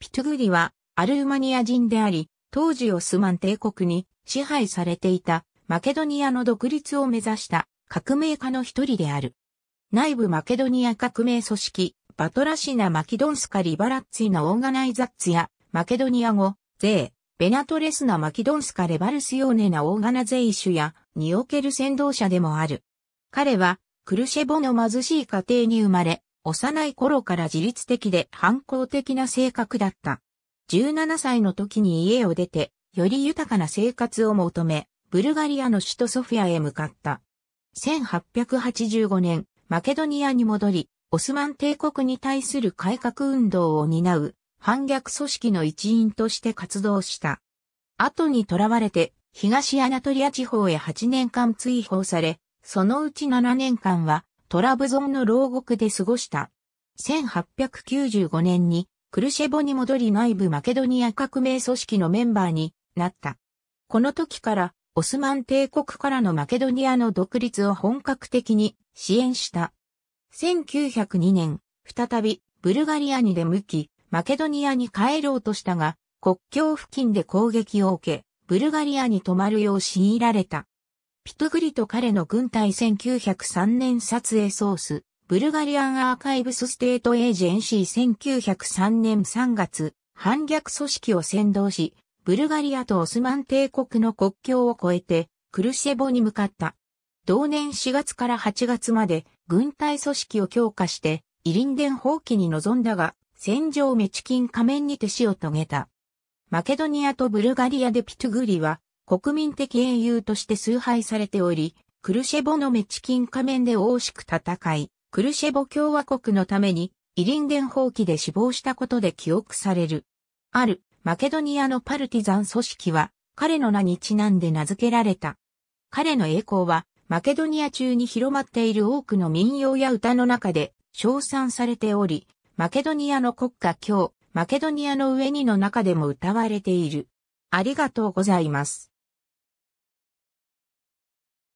ピトゥグリはアルーマニア人であり、当時オスマン帝国に支配されていたマケドニアの独立を目指した革命家の一人である。内部マケドニア革命組織、バトラシナ・マキドンスカ・リバラッツィナ・オーガナイザッツや、マケドニア語、税、ベナトレスナ・マキドンスカ・レバルスヨーネナ・オーガナゼイシュや、における先導者でもある。彼は、クルシェボの貧しい家庭に生まれ、幼い頃から自律的で反抗的な性格だった。17歳の時に家を出て、より豊かな生活を求め、ブルガリアの首都ソフィアへ向かった。1885年、マケドニアに戻り、オスマン帝国に対する改革運動を担う反逆組織の一員として活動した。後に囚われて、東アナトリア地方へ8年間追放され、そのうち7年間はトラブゾンの牢獄で過ごした。1895年にクルシェボに戻り内部マケドニア革命組織のメンバーになった。この時からオスマン帝国からのマケドニアの独立を本格的に支援した。1902年、再びブルガリアに出向き、マケドニアに帰ろうとしたが、国境付近で攻撃を受け、ブルガリアに泊まるよう強いられた。ピトグリと彼の軍隊1903年撮影ソース、ブルガリアンアーカイブスステートエージェンシー1903年3月、反逆組織を先導し、ブルガリアとオスマン帝国の国境を越えて、クルシェボに向かった。同年4月から8月まで、軍隊組織を強化して、イリンデン放棄に臨んだが、戦場メチキン仮面にて死を遂げた。マケドニアとブルガリアでピトグリは、国民的英雄として崇拝されており、クルシェボのメチキン仮面で大しく戦い、クルシェボ共和国のために、イリンデン放棄で死亡したことで記憶される。ある、マケドニアのパルティザン組織は、彼の名にちなんで名付けられた。彼の栄光は、マケドニア中に広まっている多くの民謡や歌の中で、称賛されており、マケドニアの国家今日、マケドニアの上にの中でも歌われている。ありがとうございます。